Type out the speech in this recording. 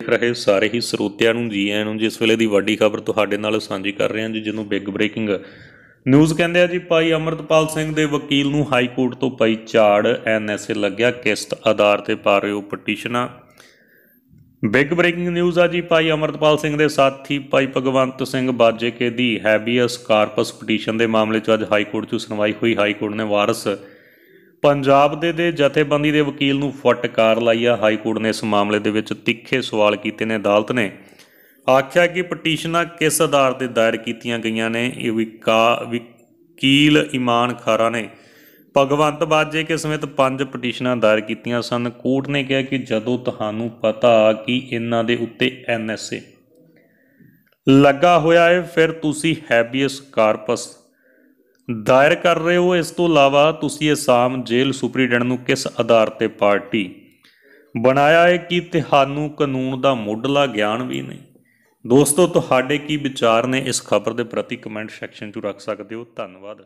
ਦੇਖ ਰਹੇ ਸਾਰੇ ਹੀ ਸਰੋਤਿਆਂ ਨੂੰ ਜੀ ਆਇਆਂ ਨੂੰ ਜਿਸ ਵੇਲੇ ਦੀ ਵੱਡੀ ਖਬਰ ਤੁਹਾਡੇ ਨਾਲ ਸਾਂਝੀ ਕਰ ਰਹੇ ਹਾਂ ਜੀ ਜਿਹਨੂੰ ਬਿਗ ਬ੍ਰੇਕਿੰਗ ਨਿਊਜ਼ ਕਹਿੰਦੇ ਆ ਜੀ ਭਾਈ ਅਮਰਤਪਾਲ ਸਿੰਘ ਦੇ ਵਕੀਲ ਨੂੰ ਹਾਈ ਕੋਰਟ ਤੋਂ ਪਈ ਝਾੜ ਐਨਐਸਏ ਲੱਗਿਆ ਕਿਸ਼ਤ ਆਧਾਰ ਤੇ ਪਾ ਰਹੇ ਹੋ ਪਟੀਸ਼ਨਾਂ ਬਿਗ ਬ੍ਰੇਕਿੰਗ ਨਿਊਜ਼ ਆ ਜੀ ਭਾਈ ਅਮਰਤਪਾਲ ਸਿੰਘ ਦੇ ਸਾਥੀ ਭਾਈ ਭਗਵੰਤ ਸਿੰਘ ਬਾਜੇਕੇ ਦੀ ਹੈਬੀਅਸ ਕਾਰਪਸ ਪਟੀਸ਼ਨ ਦੇ ਮਾਮਲੇ 'ਚ ਅੱਜ ਹਾਈ ਕੋਰਟ 'ਚ ਸੁਣਵਾਈ ਹੋਈ ਹਾਈ ਕੋਰਟ ਨੇ ਵਾਰਸ ਪੰਜਾਬ ਦੇ ਦੇ ਜਥੇਬੰਦੀ ਦੇ ਵਕੀਲ ਨੂੰ ਫਟਕਾਰ ਲਾਈ ਆ ਹਾਈ ਕੋਰਟ ਨੇ ਇਸ ਮਾਮਲੇ ਦੇ ਵਿੱਚ ਤਿੱਖੇ ਸਵਾਲ ਕੀਤੇ ਨੇ ਅਦਾਲਤ ਨੇ ਆਖਿਆ ਕਿ ਪਟੀਸ਼ਨਾਂ ਕਿਸ ਆਧਾਰ ਤੇ ਦਾਇਰ ਕੀਤੀਆਂ ਗਈਆਂ ਨੇ ਇਹ ਵਕੀਲ ਇਮਾਨ ਖਾਰਾ ਨੇ ਭਗਵੰਤ ਬਾਜੇ ਕੇ ਸਮੇਤ ਪੰਜ ਪਟੀਸ਼ਨਾਂ ਦਾਇਰ ਕੀਤੀਆਂ ਸਨ ਕੋਰਟ ਨੇ ਕਿਹਾ ਕਿ ਜਦੋਂ ਤੁਹਾਨੂੰ ਪਤਾ ਕਿ ਇਹਨਾਂ ਦੇ ਉੱਤੇ ਐਨਐਸਏ ਲੱਗਾ ਹੋਇਆ ਹੈ ਫਿਰ ਤੁਸੀਂ ਹੈਬੀਅਸ ਕਾਰਪਸ ਦਾਇਰ ਕਰ ਰਹੇ ਹੋ ਇਸ ਤੋਂ ਇਲਾਵਾ ਤੁਸੀਂ ਅਸਾਮ ਜੇਲ੍ਹ ਸੁਪਰੀਡੈਂਟ ਨੂੰ ਕਿਸ ਆਧਾਰ ਤੇ ਪਾਰਟੀ ਬਣਾਇਆ ਹੈ ਕਿ ਤੁਹਾਨੂੰ ਕਾਨੂੰਨ ਦਾ ਮੁੱਢਲਾ ਗਿਆਨ ਵੀ ਨਹੀਂ ਦੋਸਤੋ ਤੁਹਾਡੇ ਕੀ ਵਿਚਾਰ ਨੇ ਇਸ ਖਬਰ ਦੇ ਪ੍ਰਤੀ ਕਮੈਂਟ ਸੈਕਸ਼ਨ 'ਚ ਰੱਖ ਸਕਦੇ ਹੋ ਧੰਨਵਾਦ